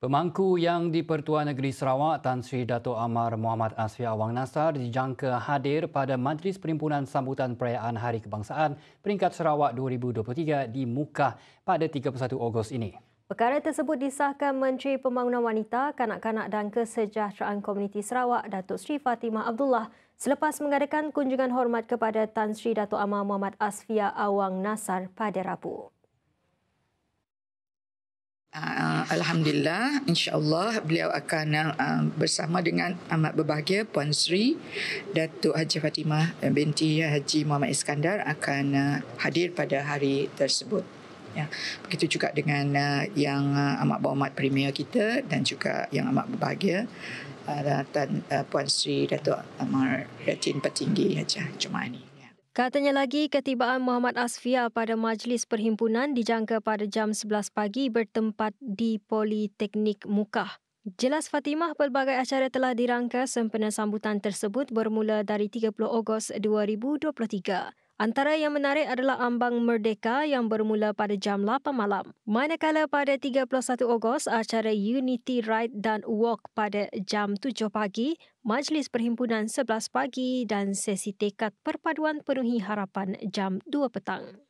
Pemangku yang di Pertuan Negeri Sarawak, Tan Sri Dato' Amar Muhammad Asfi Awang Nasar dijangka hadir pada Majlis perimpunan Sambutan Perayaan Hari Kebangsaan Peringkat Sarawak 2023 di Muka pada 31 Ogos ini. Perkara tersebut disahkan Menteri Pembangunan Wanita, Kanak-kanak dan Kesejahteraan Komuniti Sarawak, Datuk Sri Fatimah Abdullah selepas mengadakan kunjungan hormat kepada Tan Sri Dato' Amar Muhammad Asfia Awang Nasar pada Rabu. Ah, uh, alhamdulillah insyaallah beliau akan uh, bersama dengan amat berbahagia puan sri datuk haji fatimah uh, binti haji muhammad iskandar akan uh, hadir pada hari tersebut ya begitu juga dengan uh, yang uh, amat berhormat premier kita dan juga yang amat berbahagia uh, Tan, uh, puan sri datuk amar Retin petinggi haji jumaani Katanya lagi, ketibaan Muhammad Asfia pada majlis perhimpunan dijangka pada jam 11 pagi bertempat di Politeknik Mukah. Jelas Fatimah, pelbagai acara telah dirangka sempena sambutan tersebut bermula dari 30 Ogos 2023. Antara yang menarik adalah ambang Merdeka yang bermula pada jam 8 malam. Manakala pada 31 Ogos, acara Unity Ride dan Walk pada jam 7 pagi, Majlis Perhimpunan 11 pagi dan sesi tekad perpaduan penuhi harapan jam 2 petang.